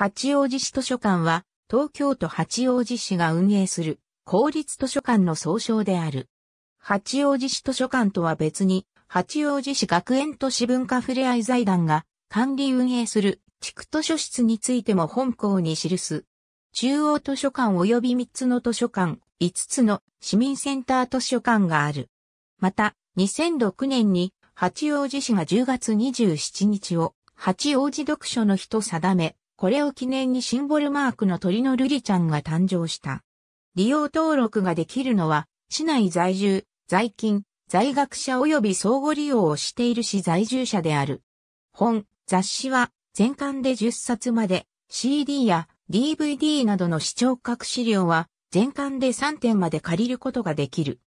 八王子市図書館は、東京都八王子市が運営する公立図書館の総称である。八王子市図書館とは別に、八王子市学園都市文化ふれあい財団が管理運営する地区図書室についても本校に記す。中央図書館及び3つの図書館、5つの市民センター図書館がある。また、2006年に八王子市が10月27日を八王子読書の日と定め、これを記念にシンボルマークの鳥のルリちゃんが誕生した。利用登録ができるのは、市内在住、在勤、在学者及び相互利用をしている市在住者である。本、雑誌は、全巻で10冊まで、CD や DVD などの視聴覚資料は、全巻で3点まで借りることができる。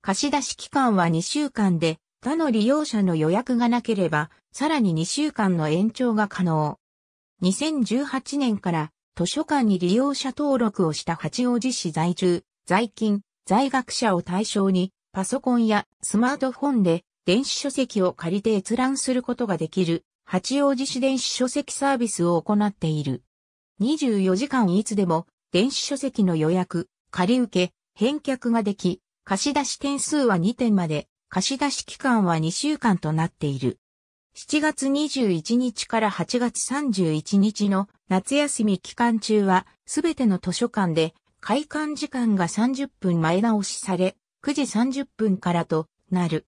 貸し出し期間は2週間で、他の利用者の予約がなければ、さらに2週間の延長が可能。2018年から図書館に利用者登録をした八王子市在住、在勤、在学者を対象に、パソコンやスマートフォンで電子書籍を借りて閲覧することができる、八王子市電子書籍サービスを行っている。24時間いつでも、電子書籍の予約、借り受け、返却ができ、貸し出し点数は2点まで、貸し出し期間は2週間となっている。7月21日から8月31日の夏休み期間中は、すべての図書館で、開館時間が30分前倒しされ、9時30分からとなる。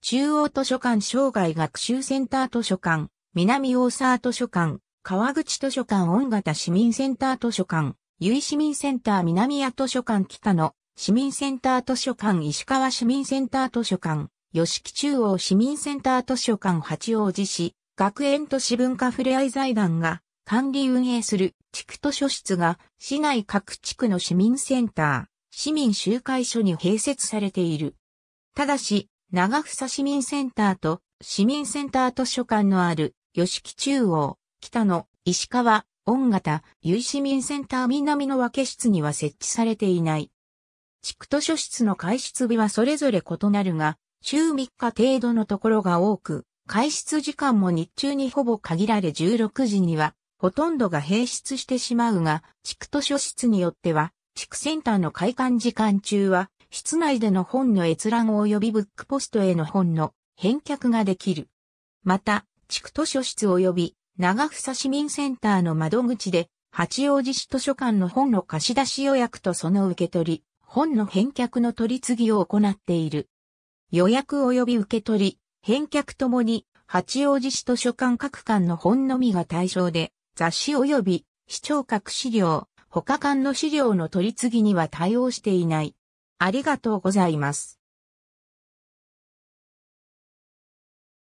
中央図書館生涯学習センター図書館、南大沢図書館、川口図書館恩型市民センター図書館、由井市民センター南谷図書館北野、市民センター図書館石川市民センター図書館、吉木中央市民センター図書館八王子市、学園都市文化ふれあい財団が管理運営する地区図書室が市内各地区の市民センター、市民集会所に併設されている。ただし、長房市民センターと市民センター図書館のある吉木中央、北野、石川、恩方、由市民センター南の分け室には設置されていない。地区図書室の開室日はそれぞれ異なるが、週3日程度のところが多く、開出時間も日中にほぼ限られ16時には、ほとんどが閉出してしまうが、地区図書室によっては、地区センターの開館時間中は、室内での本の閲覧及びブックポストへの本の返却ができる。また、地区図書室及び長房市民センターの窓口で、八王子市図書館の本の貸し出し予約とその受け取り、本の返却の取り次ぎを行っている。予約及び受け取り、返却ともに、八王子市図書館各館の本のみが対象で、雑誌及び視聴覚資料、他館の資料の取り次ぎには対応していない。ありがとうございます。